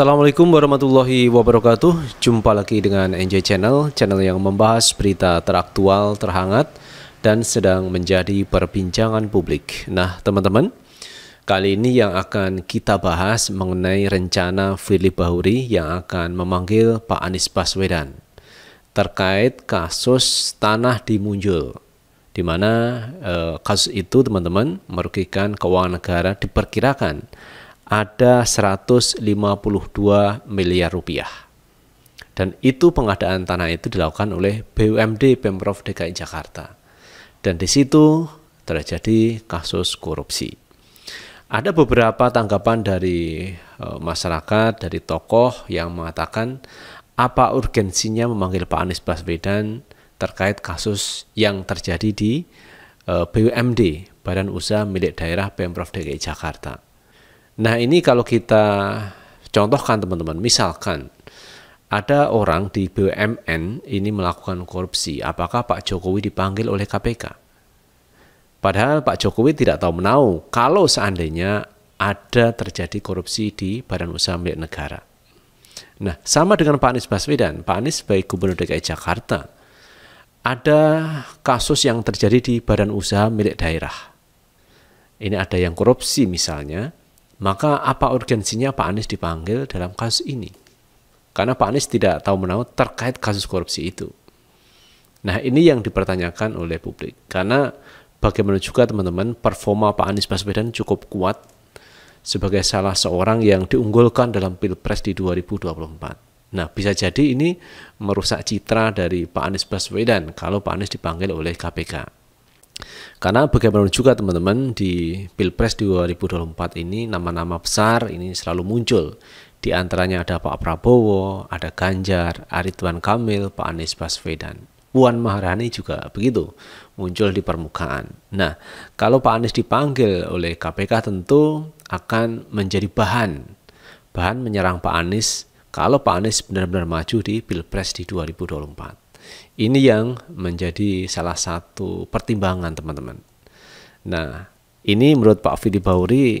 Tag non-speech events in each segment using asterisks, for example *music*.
Assalamualaikum warahmatullahi wabarakatuh Jumpa lagi dengan NJ Channel Channel yang membahas berita teraktual, terhangat Dan sedang menjadi perbincangan publik Nah teman-teman Kali ini yang akan kita bahas mengenai rencana Philip Bahuri Yang akan memanggil Pak Anies Baswedan Terkait kasus tanah di Munjul di mana eh, kasus itu teman-teman merugikan keuangan negara diperkirakan ada 152 miliar rupiah. Dan itu pengadaan tanah itu dilakukan oleh BUMD Pemprov DKI Jakarta. Dan di situ terjadi kasus korupsi. Ada beberapa tanggapan dari e, masyarakat, dari tokoh yang mengatakan apa urgensinya memanggil Pak Anies Baswedan terkait kasus yang terjadi di e, BUMD, Badan Usaha Milik Daerah Pemprov DKI Jakarta. Nah ini kalau kita contohkan teman-teman, misalkan ada orang di BUMN ini melakukan korupsi, apakah Pak Jokowi dipanggil oleh KPK? Padahal Pak Jokowi tidak tahu menau kalau seandainya ada terjadi korupsi di badan usaha milik negara. Nah, sama dengan Pak Anies Baswedan, Pak Anies sebagai Gubernur DKI Jakarta, ada kasus yang terjadi di badan usaha milik daerah. Ini ada yang korupsi misalnya, maka apa urgensinya Pak Anies dipanggil dalam kasus ini? Karena Pak Anies tidak tahu menahu terkait kasus korupsi itu. Nah ini yang dipertanyakan oleh publik. Karena bagaimana juga teman-teman performa Pak Anies Baswedan cukup kuat sebagai salah seorang yang diunggulkan dalam Pilpres di 2024. Nah, bisa jadi ini merusak citra dari Pak Anies Baswedan kalau Pak Anies dipanggil oleh KPK. Karena bagaimana juga teman-teman di Pilpres 2024 ini nama-nama besar ini selalu muncul. Di antaranya ada Pak Prabowo, ada Ganjar, aritwan Kamil, Pak Anies Baswedan. Puan Maharani juga begitu muncul di permukaan. Nah, kalau Pak Anies dipanggil oleh KPK tentu akan menjadi bahan bahan menyerang Pak Anies kalau Pak Anies benar-benar maju di Pilpres di 2024. Ini yang menjadi salah satu pertimbangan teman-teman. Nah, ini menurut Pak Fidi Bauri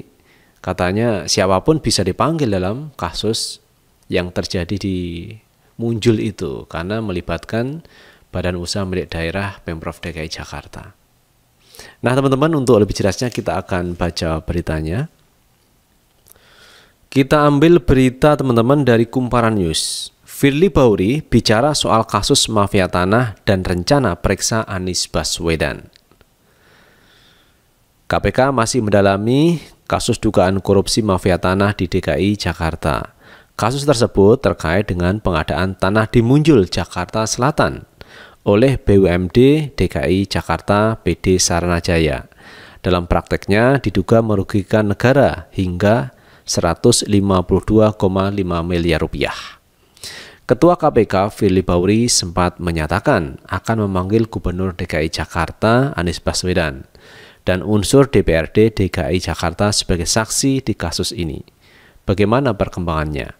katanya siapapun bisa dipanggil dalam kasus yang terjadi di Muncul itu karena melibatkan badan usaha milik daerah Pemprov DKI Jakarta. Nah, teman-teman, untuk lebih jelasnya kita akan baca beritanya. Kita ambil berita teman-teman dari Kumparan News. Firly Bahuri bicara soal kasus mafia tanah dan rencana periksa Anies Baswedan. KPK masih mendalami kasus dugaan korupsi mafia tanah di DKI Jakarta. Kasus tersebut terkait dengan pengadaan tanah di Munjul, Jakarta Selatan oleh BUMD DKI Jakarta PD Saranajaya. Dalam prakteknya diduga merugikan negara hingga 152,5 miliar rupiah. Ketua KPK Fili Bauri sempat menyatakan akan memanggil Gubernur DKI Jakarta Anies Baswedan dan unsur DPRD DKI Jakarta sebagai saksi di kasus ini. Bagaimana perkembangannya?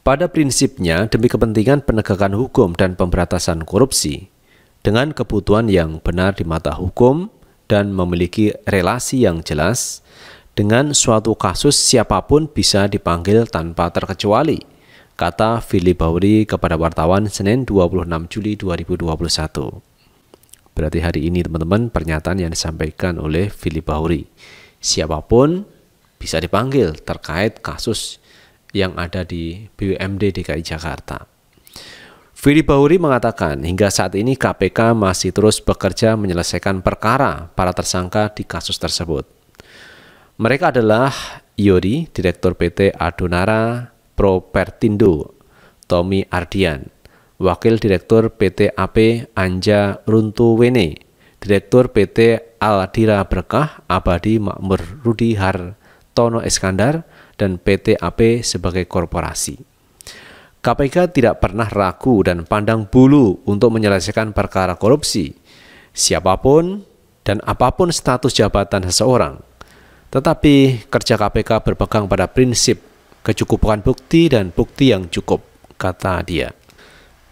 Pada prinsipnya, demi kepentingan penegakan hukum dan pemberantasan korupsi, dengan kebutuhan yang benar di mata hukum dan memiliki relasi yang jelas, dengan suatu kasus siapapun bisa dipanggil tanpa terkecuali – kata Philip Bahuri kepada wartawan Senin 26 Juli 2021. Berarti hari ini teman-teman pernyataan yang disampaikan oleh Philip Bahuri. Siapapun bisa dipanggil terkait kasus yang ada di BUMD DKI Jakarta. Philip Bahuri mengatakan hingga saat ini KPK masih terus bekerja menyelesaikan perkara para tersangka di kasus tersebut. Mereka adalah Yori, Direktur PT Adonara, Propertindo, Tommy Ardian, Wakil Direktur PT AP Anja Runtuwene, Direktur PT Aladira Berkah Abadi Makmur Rudi Hartono Eskandar, dan PT AP sebagai korporasi. KPK tidak pernah ragu dan pandang bulu untuk menyelesaikan perkara korupsi, siapapun dan apapun status jabatan seseorang. Tetapi kerja KPK berpegang pada prinsip kecukupan bukti dan bukti yang cukup, kata dia.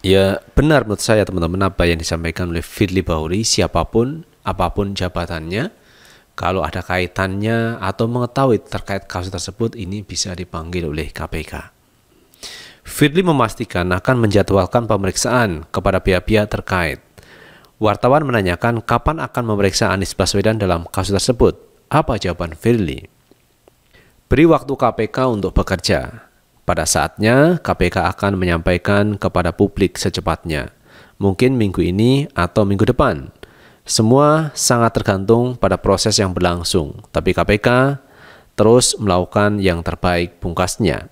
Ya, benar menurut saya teman-teman apa yang disampaikan oleh Fidli Bauri, siapapun, apapun jabatannya, kalau ada kaitannya atau mengetahui terkait kasus tersebut, ini bisa dipanggil oleh KPK. Firly memastikan akan menjadwalkan pemeriksaan kepada pihak-pihak terkait. Wartawan menanyakan kapan akan memeriksa Anies Baswedan dalam kasus tersebut. Apa jawaban Firly? Beri waktu KPK untuk bekerja. Pada saatnya, KPK akan menyampaikan kepada publik secepatnya, mungkin minggu ini atau minggu depan. Semua sangat tergantung pada proses yang berlangsung, tapi KPK terus melakukan yang terbaik pungkasnya.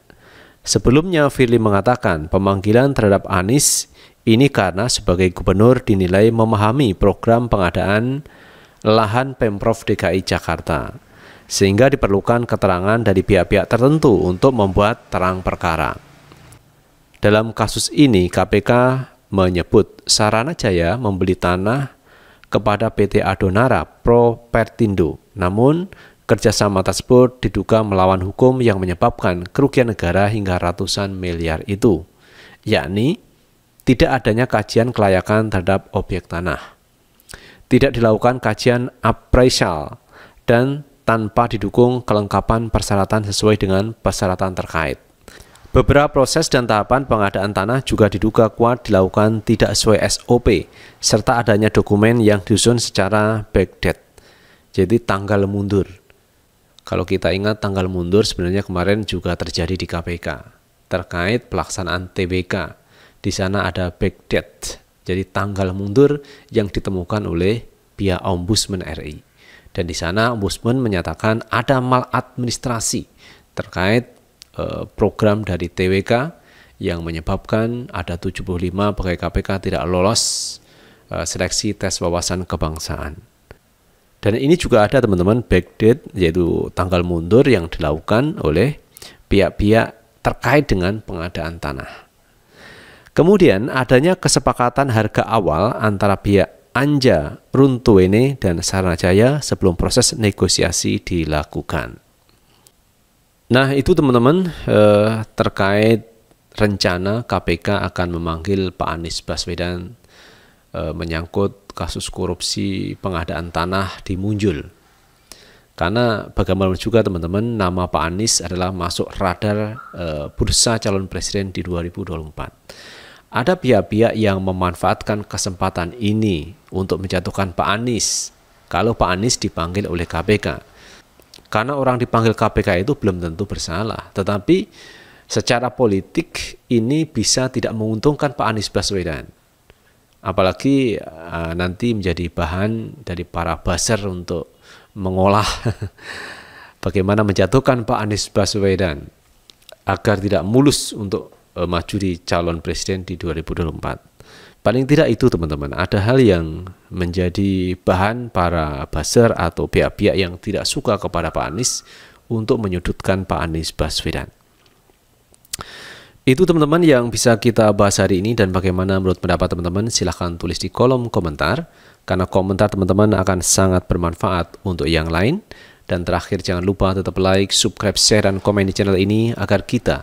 Sebelumnya, Firly mengatakan pemanggilan terhadap Anies ini karena sebagai gubernur dinilai memahami program pengadaan lahan Pemprov DKI Jakarta sehingga diperlukan keterangan dari pihak-pihak tertentu untuk membuat terang perkara. Dalam kasus ini, KPK menyebut Sarana Jaya membeli tanah kepada PT Adonara Pro Pertindo. Namun, kerjasama tersebut diduga melawan hukum yang menyebabkan kerugian negara hingga ratusan miliar itu, yakni tidak adanya kajian kelayakan terhadap objek tanah. Tidak dilakukan kajian appraisal dan tanpa didukung kelengkapan persyaratan sesuai dengan persyaratan terkait. Beberapa proses dan tahapan pengadaan tanah juga diduga kuat dilakukan tidak sesuai SOP, serta adanya dokumen yang disusun secara backdate, jadi tanggal mundur. Kalau kita ingat tanggal mundur sebenarnya kemarin juga terjadi di KPK, terkait pelaksanaan TBK. Di sana ada backdate, jadi tanggal mundur yang ditemukan oleh pihak Ombudsman RI. Dan di sana Ombudsman menyatakan ada maladministrasi terkait eh, program dari TWK yang menyebabkan ada 75 pegawai KPK tidak lolos eh, seleksi tes wawasan kebangsaan. Dan ini juga ada teman-teman backdate yaitu tanggal mundur yang dilakukan oleh pihak-pihak terkait dengan pengadaan tanah. Kemudian adanya kesepakatan harga awal antara pihak Anja Runtuene dan Saranajaya sebelum proses negosiasi dilakukan. Nah itu teman-teman eh, terkait rencana KPK akan memanggil Pak Anies Baswedan eh, menyangkut kasus korupsi pengadaan tanah di Munjul. Karena bagaimana juga teman-teman, nama Pak Anies adalah masuk radar eh, bursa calon presiden di 2024. Ada pihak-pihak yang memanfaatkan kesempatan ini untuk menjatuhkan Pak Anies kalau Pak Anies dipanggil oleh KPK. Karena orang dipanggil KPK itu belum tentu bersalah, tetapi secara politik ini bisa tidak menguntungkan Pak Anies Baswedan. Apalagi uh, nanti menjadi bahan dari para buzzer untuk mengolah *laughs* bagaimana menjatuhkan Pak Anies Baswedan agar tidak mulus untuk uh, maju di calon presiden di 2024. Paling tidak itu teman-teman, ada hal yang menjadi bahan para buzzer atau pihak-pihak yang tidak suka kepada Pak Anies untuk menyudutkan Pak Anies Baswedan. Itu teman-teman yang bisa kita bahas hari ini dan bagaimana menurut pendapat teman-teman silahkan tulis di kolom komentar karena komentar teman-teman akan sangat bermanfaat untuk yang lain. Dan terakhir jangan lupa tetap like, subscribe, share, dan komen di channel ini agar kita